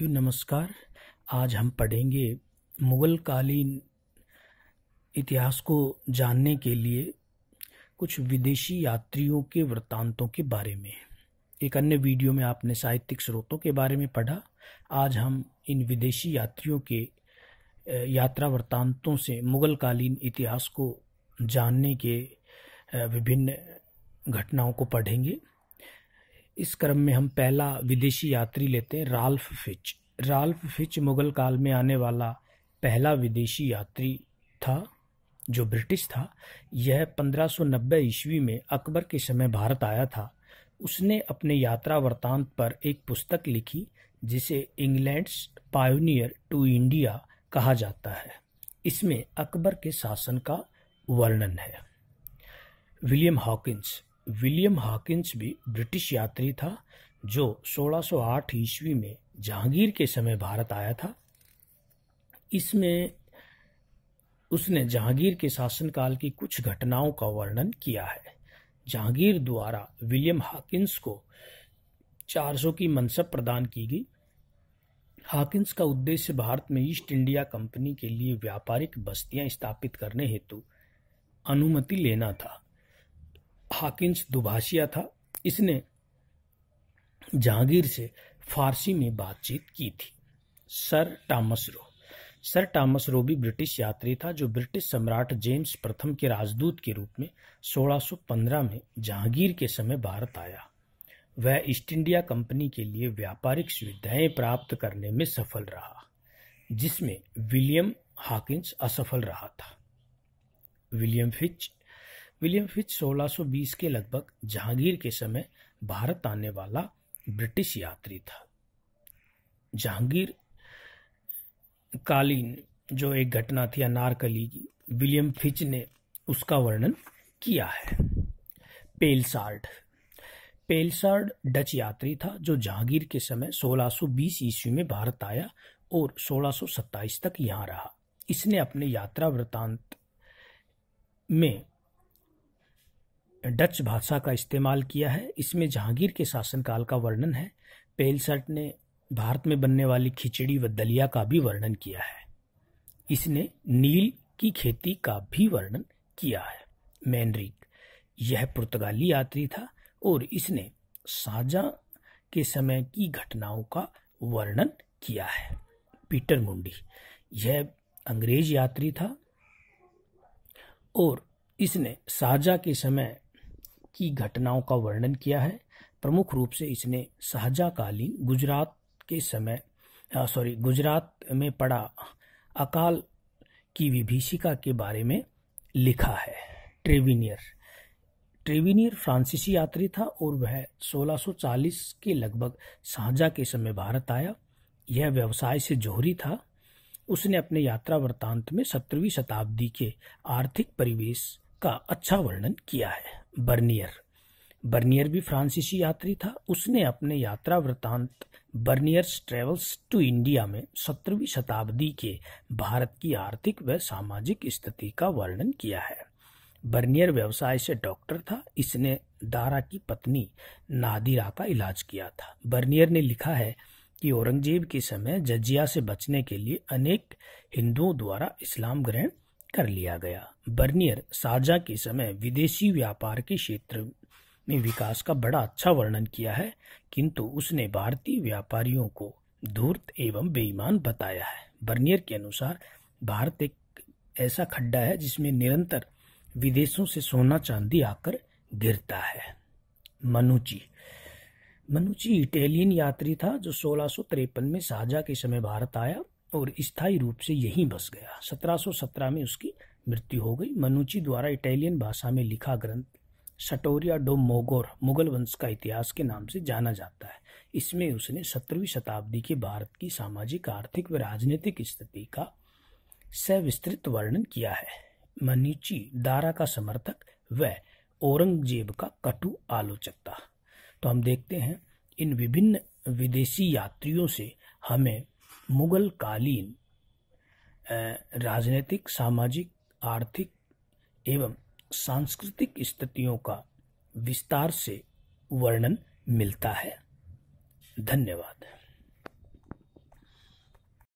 साथियों नमस्कार आज हम पढ़ेंगे मुग़ल कालीन इतिहास को जानने के लिए कुछ विदेशी यात्रियों के वृत्तांतों के बारे में एक अन्य वीडियो में आपने साहित्यिक स्रोतों के बारे में पढ़ा आज हम इन विदेशी यात्रियों के यात्रा वृत्तांतों से मुग़ल कालीन इतिहास को जानने के विभिन्न घटनाओं को पढ़ेंगे इस क्रम में हम पहला विदेशी यात्री लेते हैं Ralph Fitch Ralph Fitch Mughal काल में आने वाला पहला विदेशी यात्री था जो ब्रिटिश था यह 1590 ईस्वी में अकबर के समय भारत आया था उसने अपने यात्रा वृतांत पर एक पुस्तक लिखी जिसे इंग्लैंड्स पायोनियर टू इंडिया कहा जाता है इसमें अकबर के शासन का वर्णन है विलियम हॉकिंस विलियम हाकिंस भी ब्रिटिश यात्री था जो 1608 ईस्वी में जहांगीर के समय भारत आया था इसमें उसने जहांगीर के शासनकाल की कुछ घटनाओं का वर्णन किया है जहांगीर द्वारा विलियम हाकिंस को 400 की मनसब प्रदान की गई हाकिंस का उद्देश्य भारत में ईस्ट इंडिया कंपनी के लिए व्यापारिक बस्तियां स्थापित करने हेतु अनुमति लेना था हाकिंस दुभाषिया था इसने जहांगीर से फारसी में बातचीत की थी sir Thomas Roe sir Thomas Roe भी ब्रिटिश यात्री था जो ब्रिटिश सम्राट जेम्स प्रथम के राजदूत के रूप में 1615 में जहांगीर के समय भारत आया वह ईस्ट इंडिया कंपनी के लिए व्यापारिक सुविधाएं प्राप्त करने में सफल रहा जिसमें विलियम हाकिंस असफल रहा था विलियम फिच विलियम फिच 1620 के लगभग जहांगीर के समय भारत आने वाला ब्रिटिश यात्री था जहांगीर कालीन जो एक घटना थी अनारकली की विलियम फिच ने उसका वर्णन किया है पेलसार्ड पेलसार्ड डच यात्री था जो जहांगीर के समय 1620 ईस्वी में भारत आया और 1627 तक यहां रहा इसने अपने यात्रा वृतांत में डच भाषा का इस्तेमाल किया है इसमें जहांगीर के शासनकाल का वर्णन है पेलसर्ट ने भारत में बनने वाली खिचड़ी व दलिया का भी वर्णन किया है इसने नील की खेती का भी वर्णन किया है मैनरिक यह पुर्तगाली यात्री था और इसने साजा के समय की घटनाओं का वर्णन किया है पीटर मुंडी यह अंग्रेज यात्री था और इसने साजा के समय की घटनाओं का वर्णन किया है प्रमुख रूप से इसने सहजाकालीन गुजरात के समय सॉरी गुजरात में पड़ा अकाल की विभीषिका के बारे में लिखा है ट्रेविनियर ट्रेविनियर फ्रांसीसी यात्री था और वह 1640 के लगभग साझा के समय भारत आया यह व्यवसाय से जोहरी था उसने अपने यात्रा वृत्तांत में सत्रहवीं शताब्दी के आर्थिक परिवेश का अच्छा वर्णन किया है बर्नियर बर्नियर भी फ्रांसीसी यात्री था उसने अपने यात्रा वृतांत बर्नियर्स ट्रेवल्स टू इंडिया में सत्रहवीं शताब्दी के भारत की आर्थिक व सामाजिक स्थिति का वर्णन किया है बर्नियर व्यवसाय से डॉक्टर था इसने दारा की पत्नी नादिरा का इलाज किया था बर्नियर ने लिखा है कि औरंगजेब के समय जजिया से बचने के लिए अनेक हिंदुओं द्वारा इस्लाम ग्रहण कर लिया गया बर्नियर साझा के समय विदेशी व्यापार के क्षेत्र में विकास का बड़ा अच्छा वर्णन किया है किंतु उसने भारतीय व्यापारियों को धूर्त एवं बेईमान बताया है बर्नियर के अनुसार भारत एक ऐसा खड्डा है जिसमें निरंतर विदेशों से सोना चांदी आकर गिरता है मनुची मनुची इटालियन यात्री था जो सोलह में साझा के समय भारत आया और स्थायी रूप से यहीं बस गया 1717 में उसकी मृत्यु हो गई मनुची द्वारा इटालियन भाषा में लिखा ग्रंथ सटोरिया डो मोगोर मुगल वंश का इतिहास के नाम से जाना जाता है इसमें उसने सत्रहवीं शताब्दी के भारत की सामाजिक आर्थिक व राजनीतिक स्थिति का सविस्तृत वर्णन किया है मनीची दारा का समर्थक व औरंगजेब का कटु आलोचक था तो हम देखते हैं इन विभिन्न विदेशी यात्रियों से हमें मुगल कालीन राजनीतिक सामाजिक आर्थिक एवं सांस्कृतिक स्थितियों का विस्तार से वर्णन मिलता है धन्यवाद